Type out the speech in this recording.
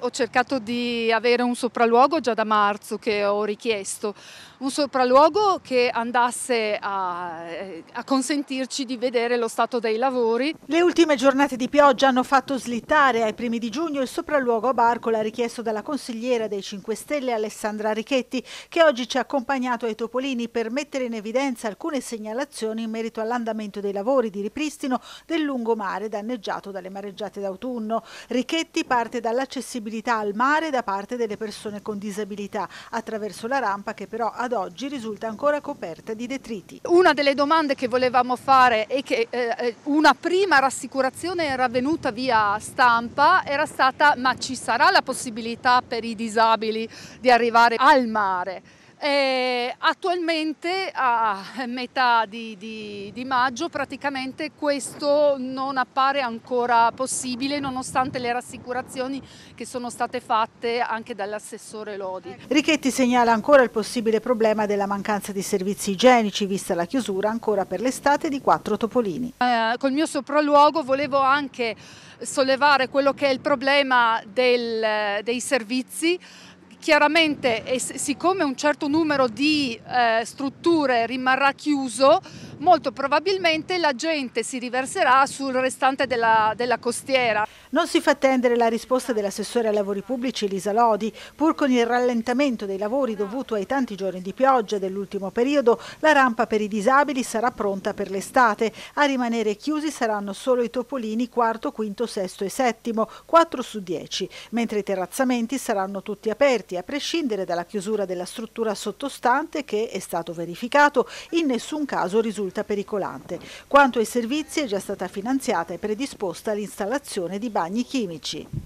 ho cercato di avere un sopralluogo già da marzo che ho richiesto, un sopralluogo che andasse a, eh, a consentirci di vedere lo stato dei lavori. Le ultime giornate di pioggia hanno fatto slittare ai primi di giugno il sopralluogo a Barcola richiesto dalla consigliera dei 5 Stelle Alessandra Richetti che oggi ci ha accompagnato ai Topolini per mettere in evidenza alcune segnalazioni in merito all'andamento dei lavori di ripristino del lungomare danneggiato dalle mareggiate d'autunno. Richetti parte dall'accessibilità accessibilità al mare da parte delle persone con disabilità, attraverso la rampa che però ad oggi risulta ancora coperta di detriti. Una delle domande che volevamo fare è che eh, eh una prima rassicurazione era venuta via stampa, era stata ma ci sarà la possibilità per i disabili di arrivare al mare? E eh, attualmente a metà di, di, di, maggio praticamente questo non appare ancora possibile nonostante le rassicurazioni che sono state fatte anche dall'assessore Lodi. Richetti segnala ancora il possibile problema della mancanza di servizi igienici vista la chiusura ancora per l'estate di quattro topolini. Eh, col mio sopralluogo volevo anche sollevare quello che è il problema del, dei servizi chiaramente siccome un certo numero di eh, strutture rimarrà chiuso molto probabilmente la gente si riverserà sul restante della, della costiera. Non si fa attendere la risposta dell'assessore ai lavori pubblici Elisa Lodi, pur con il rallentamento dei lavori dovuto ai tanti giorni di pioggia dell'ultimo periodo, la rampa per i disabili sarà pronta per l'estate. A rimanere chiusi saranno solo i topolini quarto, quinto, sesto e settimo, 4 su 10, mentre i terrazzamenti saranno tutti aperti, a prescindere dalla chiusura della struttura sottostante che, è stato verificato, in nessun caso risulta risulta pericolante. Quanto ai servizi è già stata finanziata e predisposta l'installazione di bagni chimici.